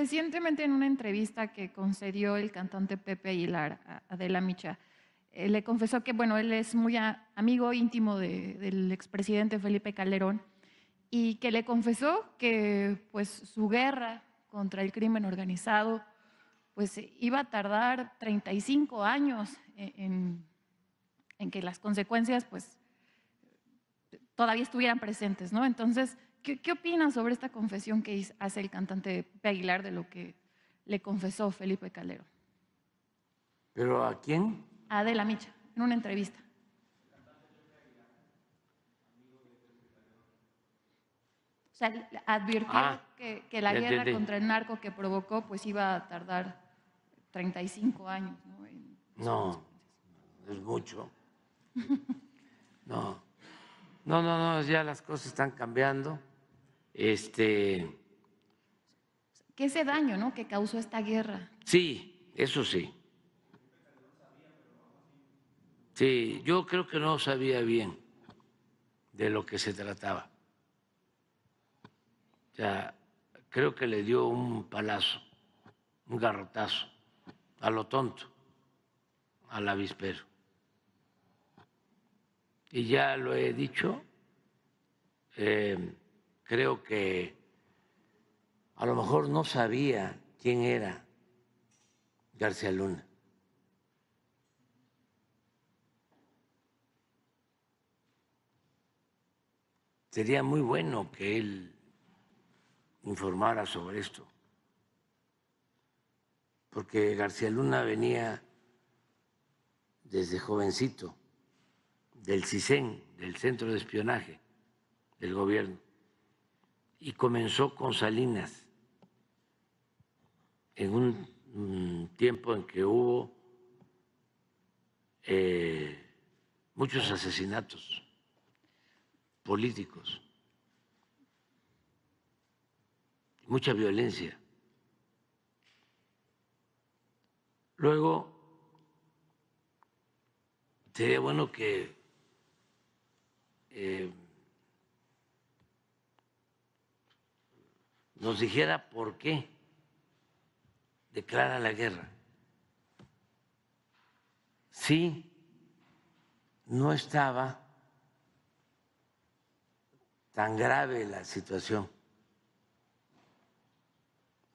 Recientemente en una entrevista que concedió el cantante Pepe Aguilar a Adela Micha, eh, le confesó que bueno, él es muy amigo íntimo del expresidente Felipe Calderón y que le confesó que pues su guerra contra el crimen organizado pues iba a tardar 35 años e, en, en que las consecuencias pues todavía estuvieran presentes, ¿no? Entonces, ¿Qué, qué opinas sobre esta confesión que hace el cantante Peguilar Aguilar de lo que le confesó Felipe Calero? ¿Pero a quién? A Adela Micha, en una entrevista. O sea, advirtió ah, que, que, la guerra contra el narco que provocó pues iba a tardar 35 años. No, es mucho. No. No, no, no, ya las cosas están cambiando. Este. ¿Qué ese daño, no? Que causó esta guerra. Sí, eso sí. Sí, yo creo que no sabía bien de lo que se trataba. O creo que le dio un palazo, un garrotazo, a lo tonto, a la avispero. Y ya lo he dicho, eh, creo que a lo mejor no sabía quién era García Luna. Sería muy bueno que él informara sobre esto, porque García Luna venía desde jovencito del CISEN, del Centro de Espionaje del Gobierno y comenzó con Salinas en un mm, tiempo en que hubo eh, muchos asesinatos políticos, mucha violencia. Luego, sería bueno que eh, nos dijera por qué declara la guerra. Sí, no estaba tan grave la situación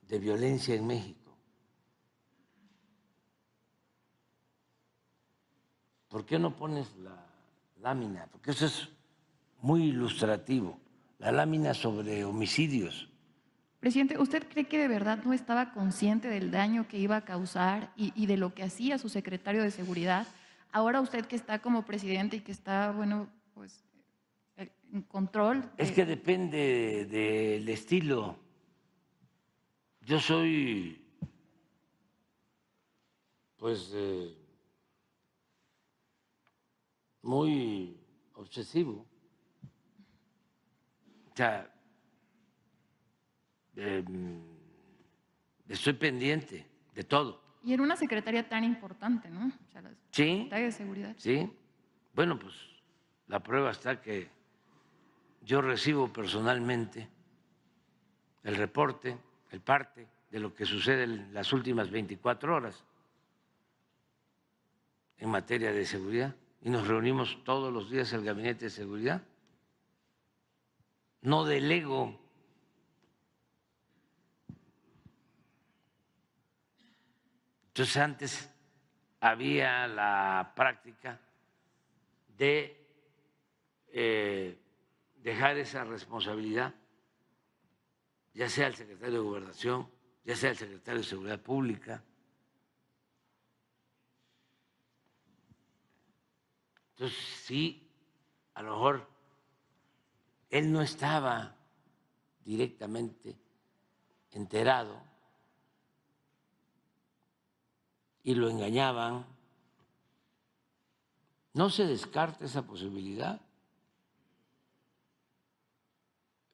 de violencia en México. ¿Por qué no pones la lámina? Porque eso es muy ilustrativo, la lámina sobre homicidios. Presidente, ¿usted cree que de verdad no estaba consciente del daño que iba a causar y, de lo que hacía su secretario de Seguridad? Ahora usted que está como presidente y que está, bueno, pues eh, en control. Es que depende del estilo. Yo soy, pues, eh, muy obsesivo. O sea, Em, estoy pendiente de todo. Y en una secretaría tan importante, ¿no? de seguridad. Sí. Bueno, pues la prueba está que yo recibo personalmente el reporte, el parte de lo que sucede en las últimas 24 horas en materia de seguridad y nos reunimos todos los días el gabinete de seguridad. No delego Entonces antes había la práctica de eh, dejar esa responsabilidad, ya sea al secretario de Gobernación, ya sea al secretario de Seguridad Pública. Entonces sí, a lo mejor él no estaba directamente enterado y lo engañaban. No se descarta esa posibilidad.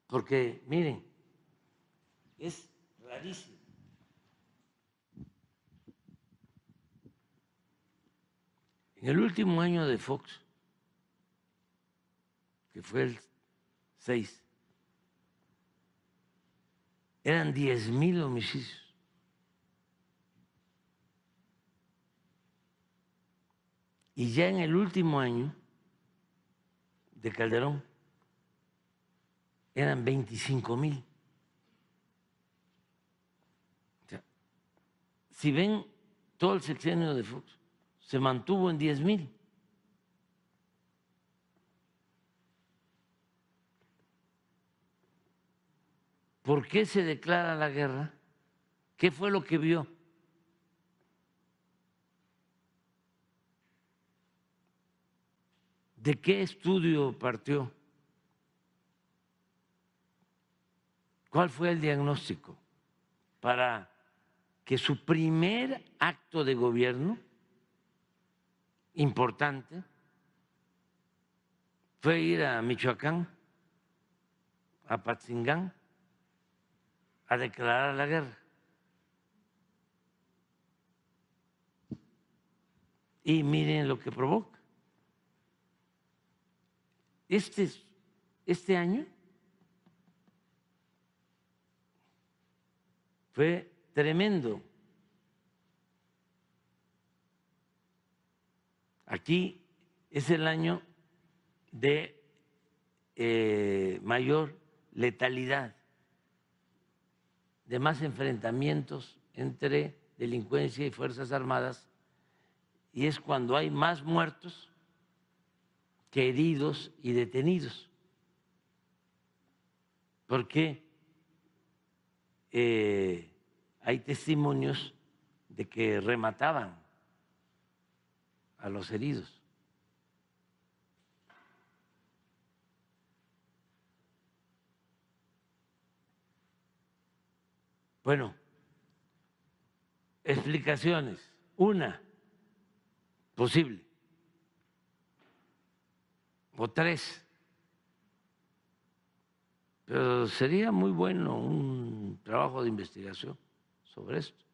Porque, miren, es rarísimo. En el último año de Fox, que fue el 6, eran diez mil homicidios. Y ya en el último año de Calderón eran 25 mil. si ven todo el sexenio de Fox, se mantuvo en 10 mil. ¿Por qué se declara la guerra? ¿Qué fue lo que vio? ¿De qué estudio partió? ¿Cuál fue el diagnóstico para que su primer acto de gobierno importante fue ir a Michoacán, a Patzingán, a declarar la guerra? Y miren lo que provoca este, este año fue tremendo. Aquí es el año de eh, mayor letalidad, de más enfrentamientos entre delincuencia y Fuerzas Armadas, y es cuando hay más muertos que heridos y detenidos. Porque qué eh, hay testimonios de que remataban a los heridos. Bueno, explicaciones. Una posible o tres. Pero sería muy bueno un trabajo de investigación sobre esto.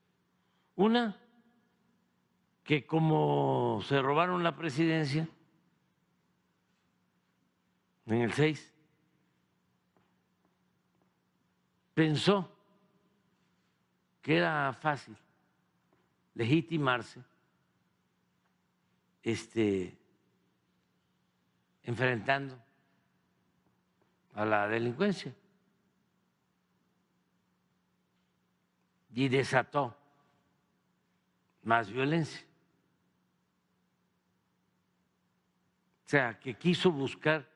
Una, que como se robaron la presidencia en el 6, pensó que era fácil legitimarse este, enfrentando a la delincuencia. Y desató más violencia. O sea, que quiso buscar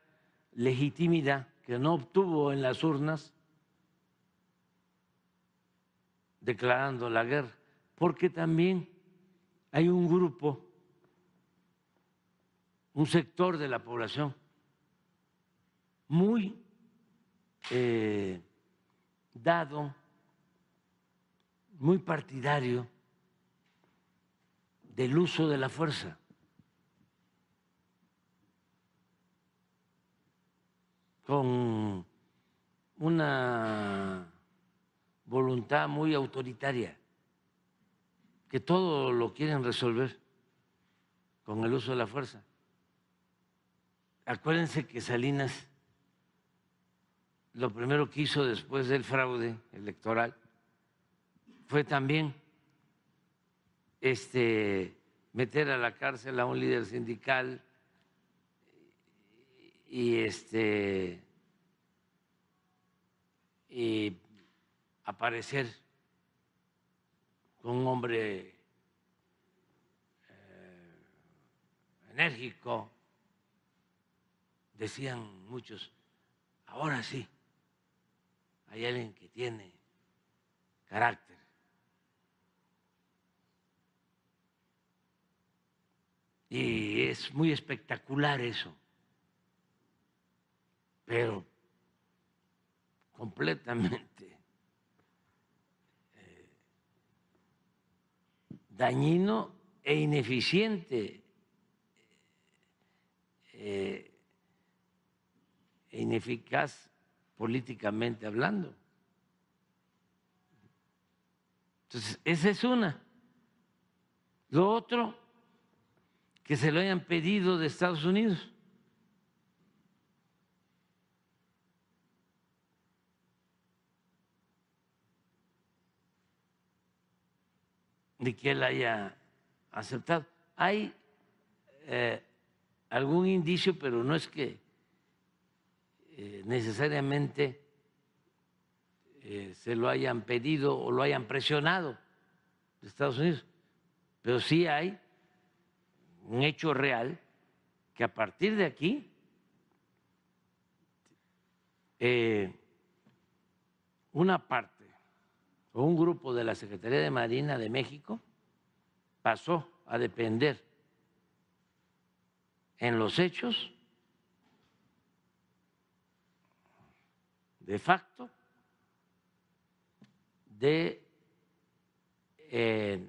legitimidad que no obtuvo en las urnas declarando la guerra, porque también hay un grupo un sector de la población muy eh, dado, muy partidario del uso de la fuerza. con una voluntad muy autoritaria, que todo lo quieren resolver con el uso de la fuerza. Acuérdense que Salinas lo primero que hizo después del fraude electoral fue también este, meter a la cárcel a un líder sindical y este aparecer con un hombre eh, enérgico, decían muchos, ahora sí, hay alguien que tiene carácter. Y es muy espectacular eso, pero completamente eh, dañino e ineficiente. Eh, e ineficaz políticamente hablando. Entonces, esa es una. Lo otro, que se lo hayan pedido de Estados Unidos. ni que él haya aceptado. Hay eh, algún indicio, pero no es que eh, necesariamente eh, se lo hayan pedido o lo hayan presionado de Estados Unidos, pero sí hay un hecho real que a partir de aquí eh, una parte o un grupo de la Secretaría de Marina de México pasó a depender en los hechos de facto de eh,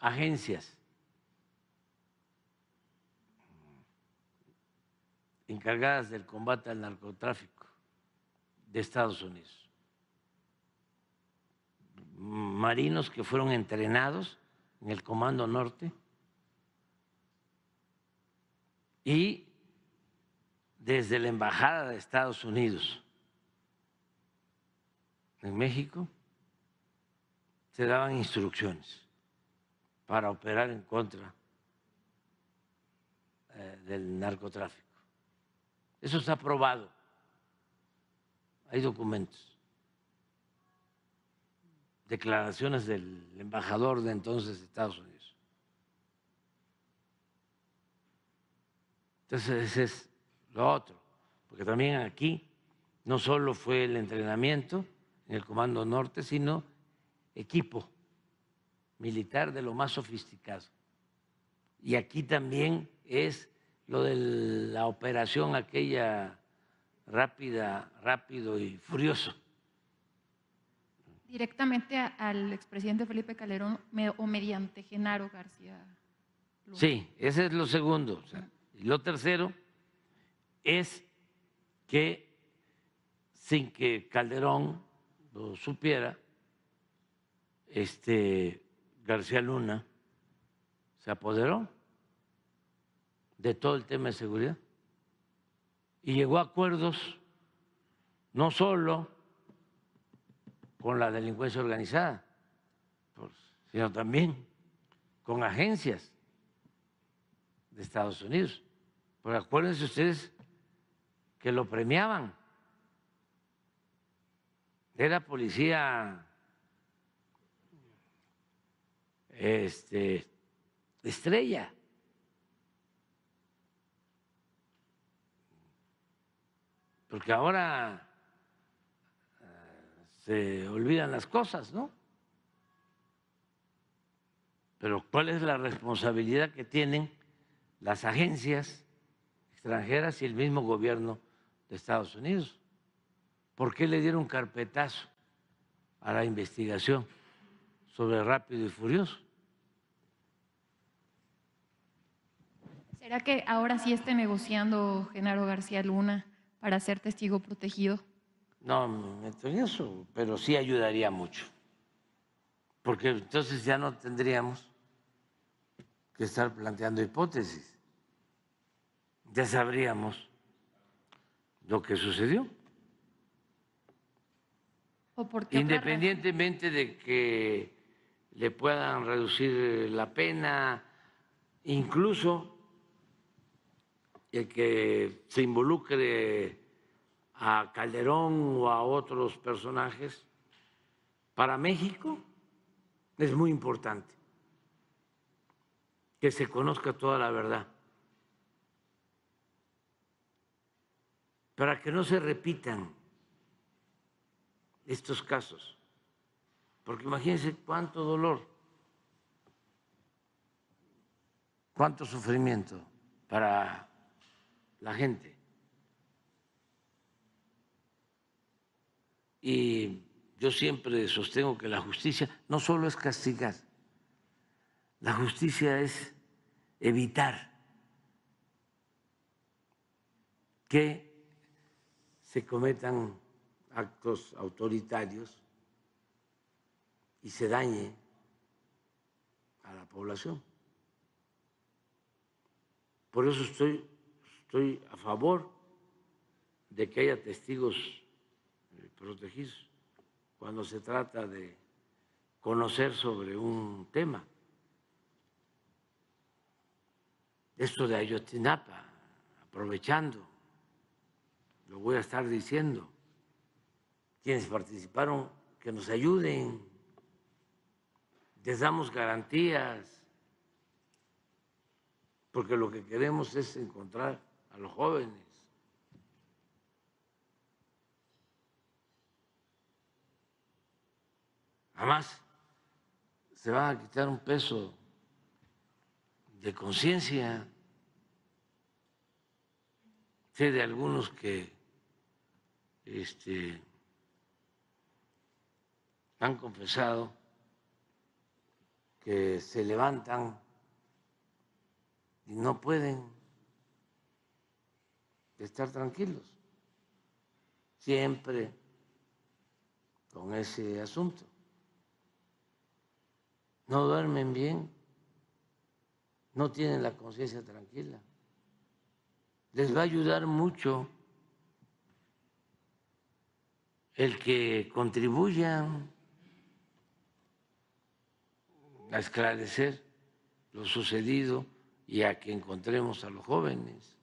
agencias encargadas del combate al narcotráfico de Estados Unidos. Marinos que fueron entrenados en el Comando Norte y desde la Embajada de Estados Unidos en México se daban instrucciones para operar en contra eh, del narcotráfico. Eso está probado. Hay documentos, declaraciones del embajador de entonces de Estados Unidos. Entonces ese es lo otro, porque también aquí no solo fue el entrenamiento, en el Comando Norte, sino equipo militar de lo más sofisticado. Y aquí también es lo de la operación aquella rápida, rápido y furioso. Directamente al expresidente Felipe Calderón o mediante Genaro García. Sí, ese es lo segundo. y lo tercero es que sin que Calderón lo supiera, este García Luna se apoderó de todo el tema de seguridad y llegó a acuerdos no solo con la delincuencia organizada, pues, sino también con agencias de Estados Unidos. Pero acuérdense ustedes que lo premiaban era policía este, estrella. Porque ahora eh, se olvidan las cosas, ¿no? Pero ¿cuál es la responsabilidad que tienen las agencias extranjeras y el mismo gobierno de Estados Unidos? ¿Por qué le dieron carpetazo a la investigación sobre Rápido y Furioso? ¿Será que ahora sí esté negociando Genaro García Luna para ser testigo protegido? No, me meto en eso, pero sí ayudaría mucho. Porque entonces ya no tendríamos que estar planteando hipótesis. Ya sabríamos lo que sucedió. Independientemente de que le puedan reducir la pena, incluso el que se involucre a Calderón o a otros personajes, para México es muy importante que se conozca toda la verdad, para que no se repitan estos casos, porque imagínense cuánto dolor, cuánto sufrimiento para la gente. Y yo siempre sostengo que la justicia no solo es castigar, la justicia es evitar que se cometan actos autoritarios y se dañe a la población. Por eso estoy, estoy a favor de que haya testigos eh, protegidos cuando se trata de conocer sobre un tema. Esto de Ayotinapa, aprovechando, lo voy a estar diciendo, quienes participaron que nos ayuden, les damos garantías, porque lo que queremos es encontrar a los jóvenes. Además, se van a quitar un peso de conciencia. Sé de algunos que este, han confesado que se levantan y no pueden estar tranquilos, siempre con ese asunto. No duermen bien, no tienen la conciencia tranquila. Les va a ayudar mucho el que contribuyan a esclarecer lo sucedido y a que encontremos a los jóvenes.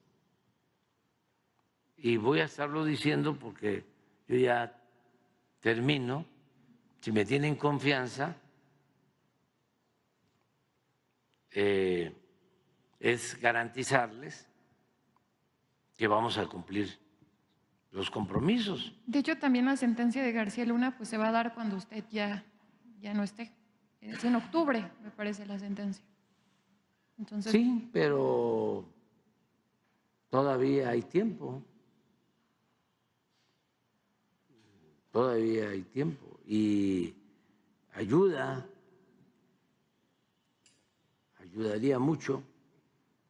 Y voy a estarlo diciendo porque yo ya termino, si me tienen confianza, eh, es garantizarles que vamos a cumplir los compromisos. De hecho, también la sentencia de García Luna pues, se va a dar cuando usted ya, ya no esté. Es en octubre, me parece, la sentencia. sí, pero todavía hay tiempo. Todavía hay tiempo. Y ayuda, ayudaría mucho.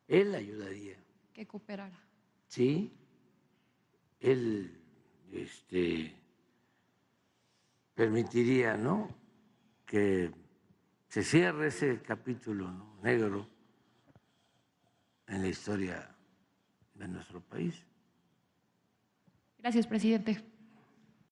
Él ayudaría. Que cooperara. Sí. Él este, permitiría, ¿no? Que se cierra ese capítulo negro en la historia de nuestro país. Gracias, presidente.